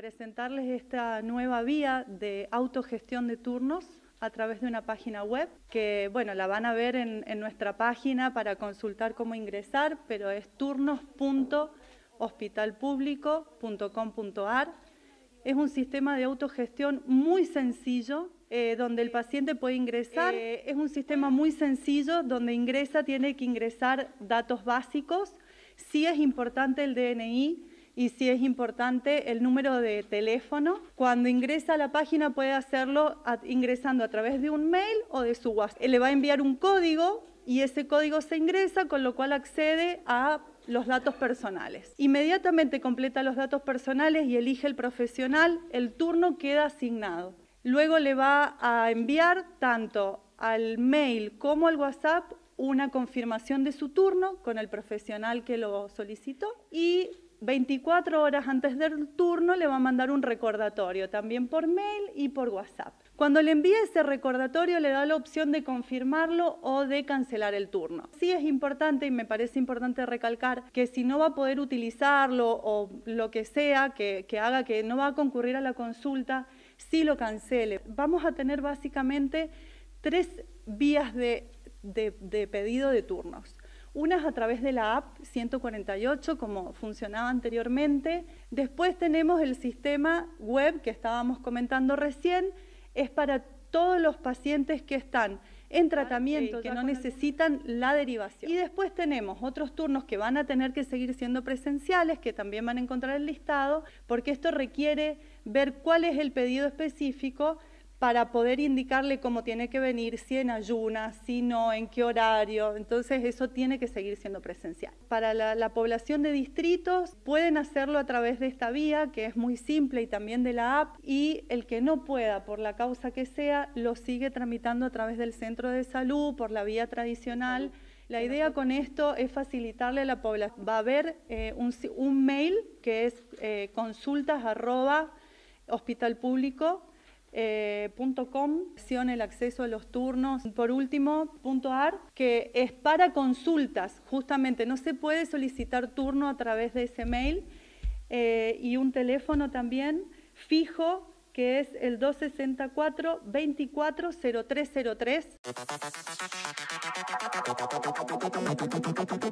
presentarles esta nueva vía de autogestión de turnos a través de una página web que, bueno, la van a ver en, nuestra página para consultar cómo ingresar, pero es turnos.hospitalpublico.com.ar. Es un sistema de autogestión muy sencillo eh, donde el paciente puede ingresar. Eh, es un sistema muy sencillo donde ingresa, tiene que ingresar datos básicos. Sí es importante el DNI y si es importante el número de teléfono. Cuando ingresa a la página puede hacerlo ingresando a través de un mail o de su WhatsApp. Le va a enviar un código y ese código se ingresa, con lo cual accede a los datos personales. Inmediatamente completa los datos personales y elige el profesional, el turno queda asignado. Luego le va a enviar tanto al mail como al WhatsApp una confirmación de su turno con el profesional que lo solicitó y 24 horas antes del turno le va a mandar un recordatorio, también por mail y por WhatsApp. Cuando le envíe ese recordatorio le da la opción de confirmarlo o de cancelar el turno. Sí es importante y me parece importante recalcar que si no va a poder utilizarlo o lo que sea que, haga que no va a concurrir a la consulta, sí lo cancele. Vamos a tener básicamente tres vías de pedido de turnos. Unas a través de la app 148, como funcionaba anteriormente. Después tenemos el sistema web que estábamos comentando recién. Es para todos los pacientes que están en ah, tratamiento, que no necesitan la derivación. Y después tenemos otros turnos que van a tener que seguir siendo presenciales, que también van a encontrar el listado, porque esto requiere ver cuál es el pedido específico para poder indicarle cómo tiene que venir, si en ayunas, si no, en qué horario. Entonces eso tiene que seguir siendo presencial. Para la, población de distritos pueden hacerlo a través de esta vía, que es muy simple, y también de la app, y el que no pueda, por la causa que sea, lo sigue tramitando a través del centro de salud, por la vía tradicional. La idea con esto es facilitarle a la población. Va a haber eh, un, mail que es consultas@hospitalpublico. Eh, consultas arroba hospital eh, el acceso a los turnos. Por último, .ar, que es para consultas, justamente. No se puede solicitar turno a través de ese mail. Eh, y un teléfono también fijo, que es el 264-240303.